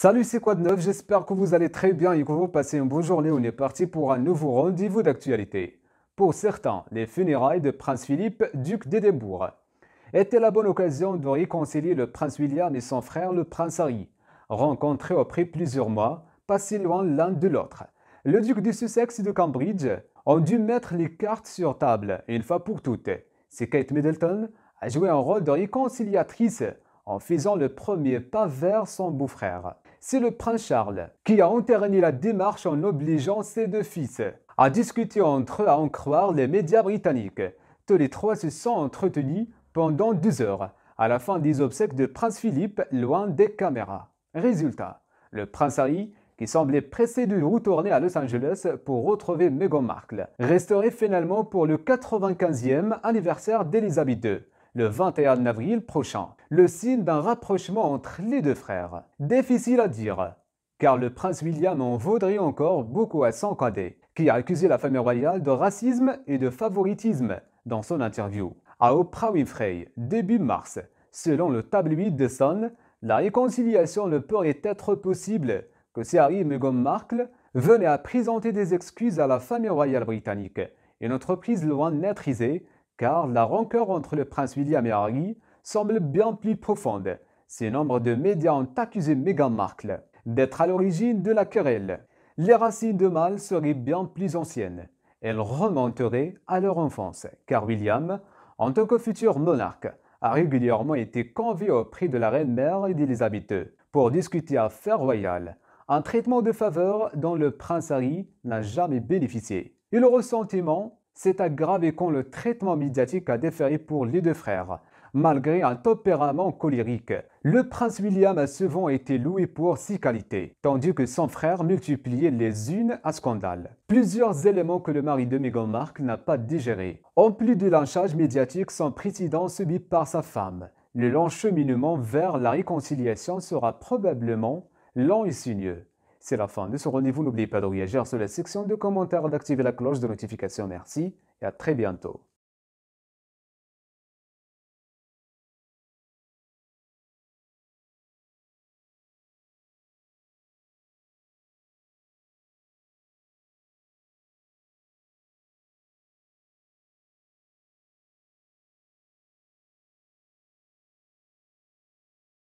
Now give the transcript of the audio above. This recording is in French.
Salut, c'est quoi de neuf J'espère que vous allez très bien et que vous passez une bonne journée. On est parti pour un nouveau rendez-vous d'actualité. Pour certains, les funérailles de Prince Philippe, duc d'Édimbourg, était la bonne occasion de réconcilier le prince William et son frère le prince Harry, rencontrés après plusieurs mois, pas si loin l'un de l'autre. Le duc de Sussex et de Cambridge ont dû mettre les cartes sur table une fois pour toutes. C'est Kate Middleton a joué un rôle de réconciliatrice en faisant le premier pas vers son beau-frère c'est le prince Charles qui a entériné la démarche en obligeant ses deux fils à discuter entre eux à en croire les médias britanniques. Tous les trois se sont entretenus pendant deux heures à la fin des obsèques de Prince Philippe loin des caméras. Résultat, le prince Harry, qui semblait pressé de retourner à Los Angeles pour retrouver Meghan Markle, resterait finalement pour le 95e anniversaire d'Elizabeth II le 21 avril prochain, le signe d'un rapprochement entre les deux frères. Difficile à dire, car le prince William en vaudrait encore beaucoup à son cadet, qui a accusé la famille royale de racisme et de favoritisme dans son interview à Oprah Winfrey début mars. Selon le tabloïd de Sun, la réconciliation ne pourrait être possible que si Harry Meghan Markle venait à présenter des excuses à la famille royale britannique, une entreprise loin d'être isée car la rancœur entre le prince William et Harry semble bien plus profonde, si nombre de médias ont accusé Meghan Markle d'être à l'origine de la querelle. Les racines de mal seraient bien plus anciennes. Elles remonteraient à leur enfance, car William, en tant que futur monarque, a régulièrement été convié auprès de la reine-mère et II pour discuter affaires royales, un traitement de faveur dont le prince Harry n'a jamais bénéficié. Et le ressentiment c'est aggravé quand le traitement médiatique a déféré pour les deux frères. Malgré un tempérament colérique, le prince William a souvent été loué pour ses qualités, tandis que son frère multipliait les unes à scandale. Plusieurs éléments que le mari de Meghan Mark n'a pas digérés. En plus du lynchage médiatique, sans précédent subi par sa femme, le long cheminement vers la réconciliation sera probablement lent et sinueux. C'est la fin de ce rendez-vous. N'oubliez pas de réagir sur la section de commentaires, d'activer la cloche de notification. Merci et à très bientôt.